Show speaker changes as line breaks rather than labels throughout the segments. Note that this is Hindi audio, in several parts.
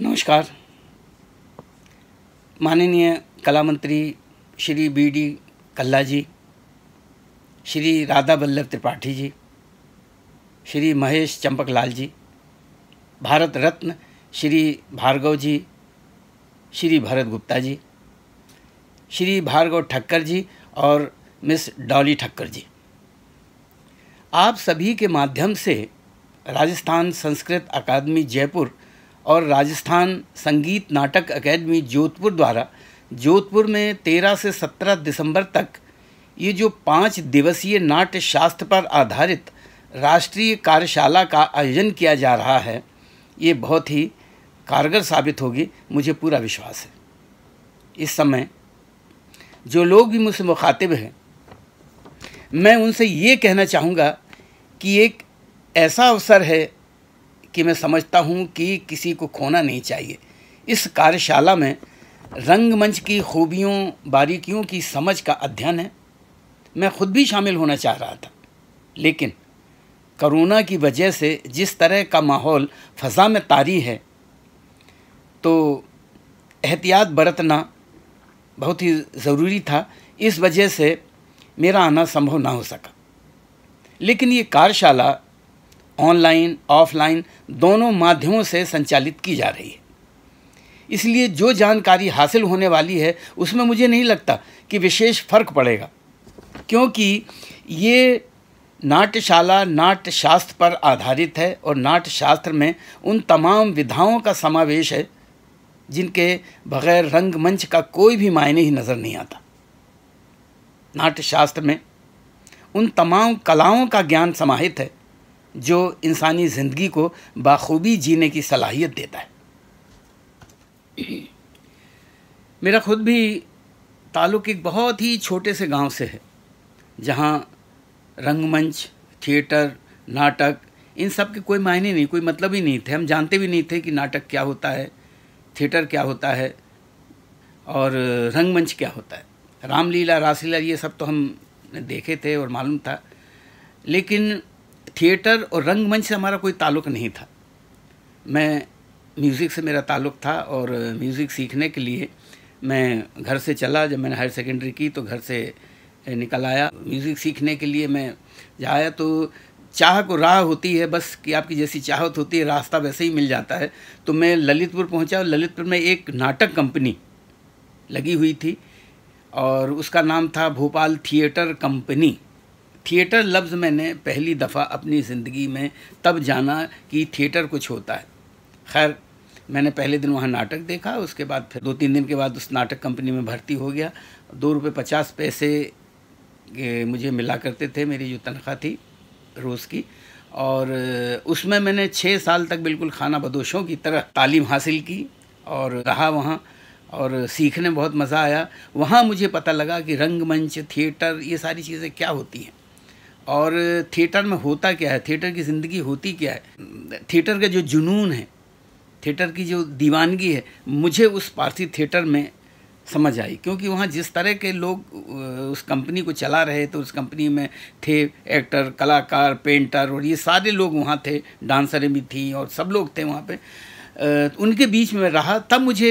नमस्कार माननीय कला मंत्री श्री बी डी कल्ला जी श्री राधा बल्लभ त्रिपाठी जी श्री महेश चंपक लाल जी भारत रत्न श्री भार्गव जी श्री भरत गुप्ता जी श्री भार्गव ठक्कर जी और मिस डॉली ठक्कर जी आप सभी के माध्यम से राजस्थान संस्कृत अकादमी जयपुर और राजस्थान संगीत नाटक अकेडमी जोधपुर द्वारा जोधपुर में 13 से 17 दिसंबर तक ये जो पाँच दिवसीय नाट्य शास्त्र पर आधारित राष्ट्रीय कार्यशाला का आयोजन किया जा रहा है ये बहुत ही कारगर साबित होगी मुझे पूरा विश्वास है इस समय जो लोग भी मुझसे मुखातिब हैं मैं उनसे ये कहना चाहूँगा कि एक ऐसा अवसर है कि मैं समझता हूँ कि किसी को खोना नहीं चाहिए इस कार्यशाला में रंगमंच की खूबियों बारीकियों की समझ का अध्ययन है मैं खुद भी शामिल होना चाह रहा था लेकिन करोना की वजह से जिस तरह का माहौल फ़ज़ा में तारी है तो एहतियात बरतना बहुत ही ज़रूरी था इस वजह से मेरा आना संभव ना हो सका लेकिन ये कार्यशाला ऑनलाइन ऑफलाइन दोनों माध्यमों से संचालित की जा रही है इसलिए जो जानकारी हासिल होने वाली है उसमें मुझे नहीं लगता कि विशेष फर्क पड़ेगा क्योंकि ये नाट्यशाला नाट्यशास्त्र पर आधारित है और नाट्यशास्त्र में उन तमाम विधाओं का समावेश है जिनके बगैर रंगमंच का कोई भी मायने ही नज़र नहीं आता नाट्यशास्त्र में उन तमाम कलाओं का ज्ञान समाहित है जो इंसानी ज़िंदगी को बाखूबी जीने की सलाहियत देता है मेरा ख़ुद भी ताल्लुक़ एक बहुत ही छोटे से गांव से है जहां रंगमंच थिएटर नाटक इन सब के कोई मायने नहीं कोई मतलब ही नहीं थे हम जानते भी नहीं थे कि नाटक क्या होता है थिएटर क्या होता है और रंगमंच क्या होता है रामलीला रासलीला ये सब तो हम देखे थे और मालूम था लेकिन थिएटर और रंगमंच से हमारा कोई ताल्लुक नहीं था मैं म्यूज़िक से मेरा ताल्लुक था और म्यूज़िक सीखने के लिए मैं घर से चला जब मैंने हायर सेकेंडरी की तो घर से निकल आया म्यूज़िक सीखने के लिए मैं जाया तो चाह को राह होती है बस कि आपकी जैसी चाहत होती है रास्ता वैसे ही मिल जाता है तो मैं ललितपुर पहुंचा और ललितपुर में एक नाटक कंपनी लगी हुई थी और उसका नाम था भोपाल थिएटर कंपनी थिएटर लफ्ज़ मैंने पहली दफ़ा अपनी ज़िंदगी में तब जाना कि थिएटर कुछ होता है खैर मैंने पहले दिन वहाँ नाटक देखा उसके बाद फिर दो तीन दिन के बाद उस नाटक कंपनी में भर्ती हो गया दो रुपये पचास पैसे मुझे मिला करते थे मेरी जो तनख्वाह थी रोज़ की और उसमें मैंने छः साल तक बिल्कुल खाना बदोशों की तरह तालीम हासिल की और रहा वहाँ और सीखने में बहुत मज़ा आया वहाँ मुझे पता लगा कि रंगमंच थिएटर ये सारी चीज़ें क्या होती हैं और थिएटर में होता क्या है थिएटर की ज़िंदगी होती क्या है थिएटर का जो जुनून है थिएटर की जो दीवानगी है मुझे उस पारसी थिएटर में समझ आई क्योंकि वहाँ जिस तरह के लोग उस कंपनी को चला रहे तो उस कंपनी में थे एक्टर कलाकार पेंटर और ये सारे लोग वहाँ थे डांसरें भी थी और सब लोग थे वहाँ पे उनके बीच में रहा तब मुझे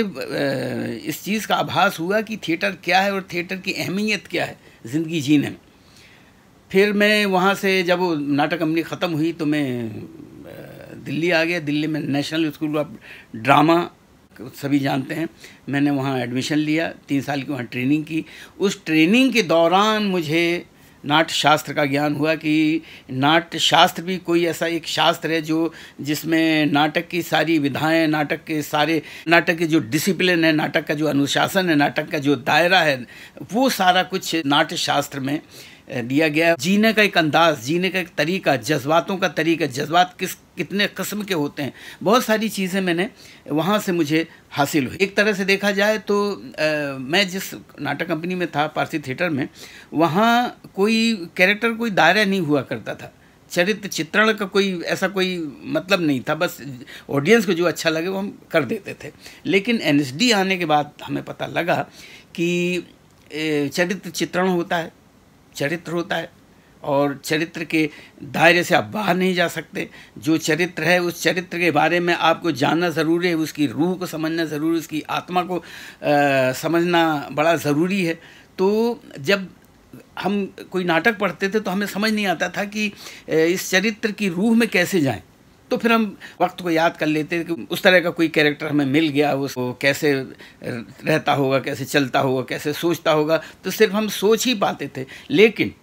इस चीज़ का आभास हुआ कि थिएटर क्या है और थिएटर की अहमियत क्या है ज़िंदगी जीने में फिर मैं वहाँ से जब नाटक कंपनी ख़त्म हुई तो मैं दिल्ली आ गया दिल्ली में नेशनल स्कूल ऑफ ड्रामा सभी जानते हैं मैंने वहाँ एडमिशन लिया तीन साल की वहाँ ट्रेनिंग की उस ट्रेनिंग के दौरान मुझे नाट्यशास्त्र का ज्ञान हुआ कि नाट्यशास्त्र भी कोई ऐसा एक शास्त्र है जो जिसमें नाटक की सारी विधाएं नाटक के सारे नाटक के जो डिसिप्लिन है नाटक का जो अनुशासन है नाटक का जो दायरा है वो सारा कुछ नाट्यशास्त्र में दिया गया है जीने का एक अंदाज जीने का एक तरीका जज्बातों का तरीका जज्बात किस कितने कस्म के होते हैं बहुत सारी चीज़ें मैंने वहाँ से मुझे हासिल हुई एक तरह से देखा जाए तो आ, मैं जिस नाटक कंपनी में था पारसी थिएटर में वहाँ कोई कैरेक्टर कोई दायरा नहीं हुआ करता था चरित्र चित्रण का कोई ऐसा कोई मतलब नहीं था बस ऑडियंस को जो अच्छा लगे वो हम कर देते थे लेकिन एन आने के बाद हमें पता लगा कि चरित्र चित्रण होता है चरित्र होता है और चरित्र के दायरे से आप बाहर नहीं जा सकते जो चरित्र है उस चरित्र के बारे में आपको जानना ज़रूरी है उसकी रूह को समझना ज़रूरी उसकी आत्मा को आ, समझना बड़ा ज़रूरी है तो जब हम कोई नाटक पढ़ते थे तो हमें समझ नहीं आता था कि इस चरित्र की रूह में कैसे जाएं तो फिर हम वक्त को याद कर लेते कि उस तरह का कोई कैरेक्टर हमें मिल गया उसको कैसे रहता होगा कैसे चलता होगा कैसे सोचता होगा तो सिर्फ हम सोच ही पाते थे लेकिन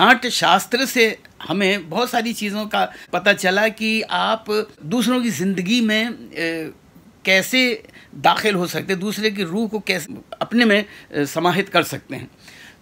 नाट्य शास्त्र से हमें बहुत सारी चीज़ों का पता चला कि आप दूसरों की ज़िंदगी में कैसे दाखिल हो सकते दूसरे की रूह को कैसे अपने में समाहित कर सकते हैं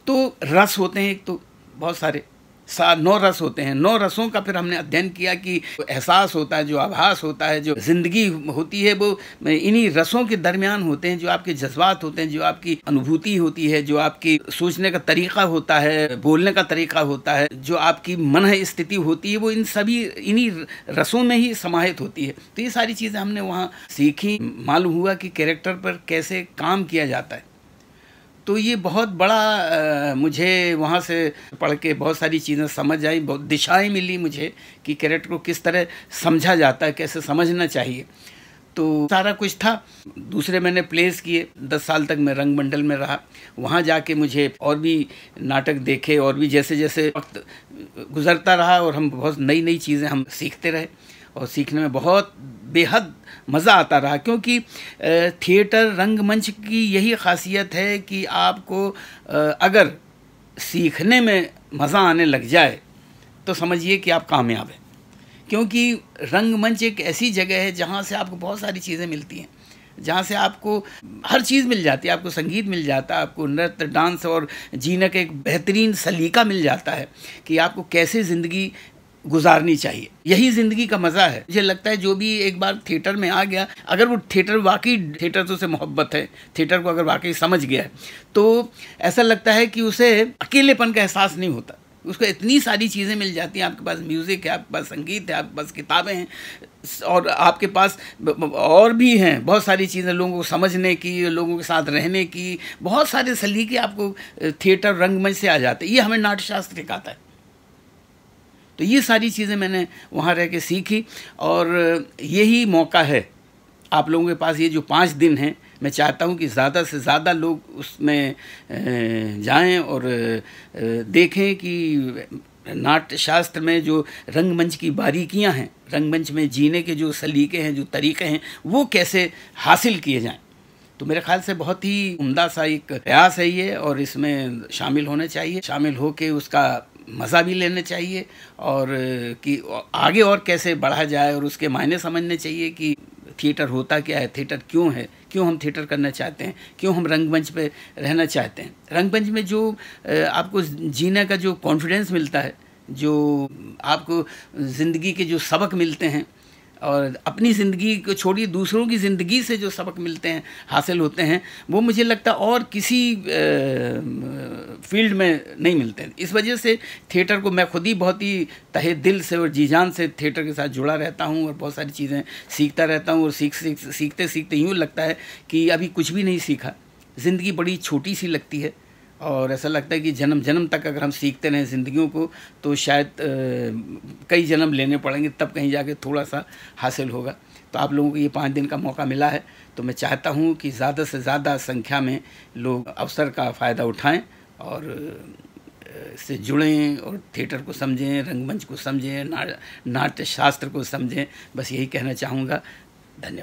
तो रस होते हैं एक तो बहुत सारे सात नौ रस होते हैं नौ रसों का फिर हमने अध्ययन किया कि एहसास होता है जो आभास होता है जो जिंदगी होती है वो इन्हीं रसों के दरमियान होते हैं जो आपके जज्बात होते हैं जो आपकी अनुभूति होती है जो आपकी सोचने का तरीका होता है बोलने का तरीका होता है जो आपकी मन स्थिति होती है वो इन सभी इन्हीं रसों में ही समाहित होती है तो ये सारी चीज़ें हमने वहाँ सीखी मालूम हुआ कि कैरेक्टर पर कैसे काम किया जाता है तो ये बहुत बड़ा आ, मुझे वहाँ से पढ़ के बहुत सारी चीज़ें समझ आई बहुत दिशाएं मिली मुझे कि कैरेक्टर को किस तरह समझा जाता है कैसे समझना चाहिए तो सारा कुछ था दूसरे मैंने प्लेस किए दस साल तक मैं रंग मंडल में रहा वहाँ जाके मुझे और भी नाटक देखे और भी जैसे जैसे वक्त गुजरता रहा और हम बहुत नई नई चीज़ें हम सीखते रहे और सीखने में बहुत बेहद मज़ा आता रहा क्योंकि थिएटर रंगमंच की यही खासियत है कि आपको अगर सीखने में मज़ा आने लग जाए तो समझिए कि आप कामयाब हैं क्योंकि रंगमंच एक ऐसी जगह है जहाँ से आपको बहुत सारी चीज़ें मिलती हैं जहाँ से आपको हर चीज़ मिल जाती है आपको संगीत मिल जाता है आपको नृत्य डांस और जीने का एक बेहतरीन सलीका मिल जाता है कि आपको कैसे ज़िंदगी गुजारनी चाहिए यही जिंदगी का मजा है मुझे लगता है जो भी एक बार थिएटर में आ गया अगर वो थिएटर वाकई थिएटर से तो उसे मोहब्बत है थिएटर को अगर वाकई समझ गया है तो ऐसा लगता है कि उसे अकेलेपन का एहसास नहीं होता उसको इतनी सारी चीज़ें मिल जाती हैं आपके पास म्यूज़िक है आपके पास संगीत है आपके पास किताबें हैं और आपके पास और भी हैं बहुत सारी चीज़ें लोगों को समझने की लोगों के साथ रहने की बहुत सारे सलीके आपको थिएटर रंगमंच से आ जाते हैं ये हमें नाट्यशास्त्र सिखाता है तो ये सारी चीज़ें मैंने वहाँ रह के सीखी और यही मौका है आप लोगों के पास ये जो पाँच दिन हैं मैं चाहता हूँ कि ज़्यादा से ज़्यादा लोग उसमें जाएं और देखें कि नाट्य शास्त्र में जो रंगमंच की बारीकियां हैं रंगमंच में जीने के जो सलीके हैं जो तरीके हैं वो कैसे हासिल किए जाएं तो मेरे ख्याल से बहुत ही उमदा सा एक प्रयास है ये और इसमें शामिल होने चाहिए शामिल होके उसका मज़ा भी लेना चाहिए और कि आगे और कैसे बढ़ा जाए और उसके मायने समझने चाहिए कि थिएटर होता क्या है थिएटर क्यों है क्यों हम थिएटर करना चाहते हैं क्यों हम रंगमंच पे रहना चाहते हैं रंगमंच में जो आपको जीने का जो कॉन्फिडेंस मिलता है जो आपको ज़िंदगी के जो सबक मिलते हैं और अपनी ज़िंदगी को छोड़िए दूसरों की ज़िंदगी से जो सबक मिलते हैं हासिल होते हैं वो मुझे लगता और किसी फील्ड में नहीं मिलते हैं इस वजह से थिएटर को मैं खुद ही बहुत ही तहे दिल से और जी जान से थिएटर के साथ जुड़ा रहता हूँ और बहुत सारी चीज़ें सीखता रहता हूँ और सीख सीख सीखते सीखते यूँ लगता है कि अभी कुछ भी नहीं सीखा ज़िंदगी बड़ी छोटी सी लगती है और ऐसा लगता है कि जन्म जन्म तक अगर हम सीखते रहें ज़िंदगियों को तो शायद आ, कई जन्म लेने पड़ेंगे तब कहीं जाके थोड़ा सा हासिल होगा तो आप लोगों को ये पाँच दिन का मौका मिला है तो मैं चाहता हूँ कि ज़्यादा से ज़्यादा संख्या में लोग अवसर का फ़ायदा उठाएँ और से जुड़ें और थिएटर को समझें रंगमंच को समझें ना, नाट्य शास्त्र को समझें बस यही कहना चाहूँगा धन्यवाद